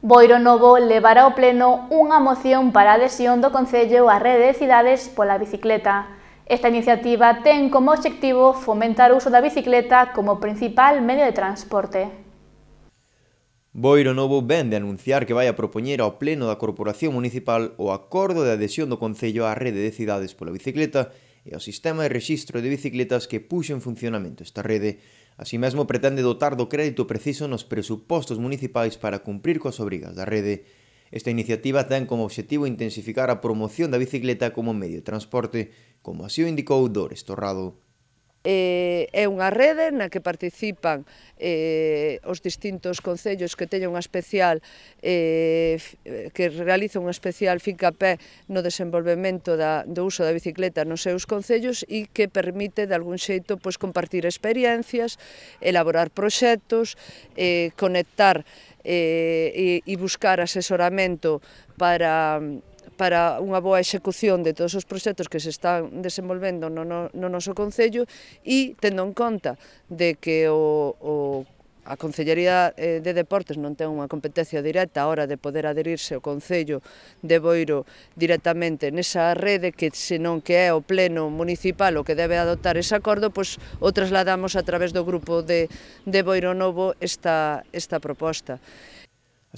Boiro Novo levará ao Pleno unha moción para a adhesión do Concello á rede de cidades pola bicicleta. Esta iniciativa ten como obxectivo fomentar o uso da bicicleta como principal medio de transporte. Boiro Novo ven de anunciar que vai a propoñer ao Pleno da Corporación Municipal o acordo de adhesión do Concello á rede de cidades pola bicicleta e ao sistema de rexistro de bicicletas que puxo en funcionamento esta rede. Así mesmo pretende dotar do crédito preciso nos presupostos municipais para cumprir coas obrigas da rede. Esta iniciativa ten como obxectivo intensificar a promoción da bicicleta como medio de transporte, como así o indicou Dores Torrado eh, é unha rede na que participan eh, os distintos concellos que teñen unha especial eh, eh que realiza unha especial fincapé no desenvolvemento da, do uso da bicicleta nos seus concellos e que permite de algún xeito pois, compartir experiencias, elaborar proxectos, eh, conectar eh, e, e buscar asesoramento para para unha boa execución de todos os proxectos que se están desenvolvendo no, no, no noso Concello e tendo en conta de que o, o a Concellería eh, de Deportes non ten unha competencia directa a hora de poder adherirse ao Concello de Boiro directamente nesa rede que senón que é o pleno municipal o que debe adoptar ese acordo, pois o trasladamos a través do grupo de, de Boiro Novo esta, esta proposta.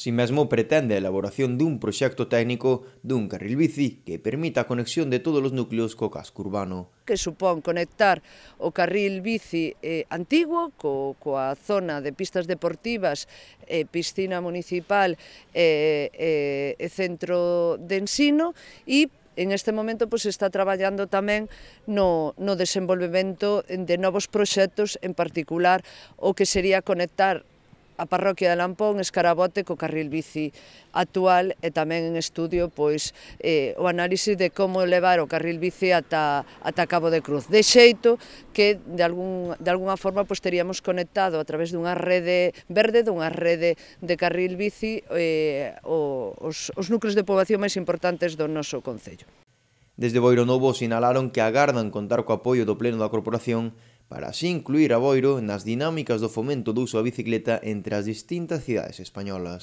Así mesmo pretende a elaboración dun proxecto técnico dun carril bici que permita a conexión de todos os núcleos co casco urbano. Que supón conectar o carril bici eh, antigo co, coa zona de pistas deportivas, eh, piscina municipal e eh, eh, centro de ensino e en este momento pois, está traballando tamén no, no desenvolvemento de novos proxectos, en particular o que sería conectar a parroquia de Lampón escarabote co carril bici actual e tamén en estudio pois eh, o análisis de como levar o carril bici ata, ata Cabo de Cruz. De xeito que de, algún, de alguna forma pois, teríamos conectado a través dunha rede verde, dunha rede de carril bici eh, os, os núcleos de poboación máis importantes do noso Concello. Desde Boiro Novo sinalaron que agardan contar co apoio do Pleno da Corporación para así incluir a Boiro nas dinámicas do fomento do uso da bicicleta entre as distintas cidades españolas.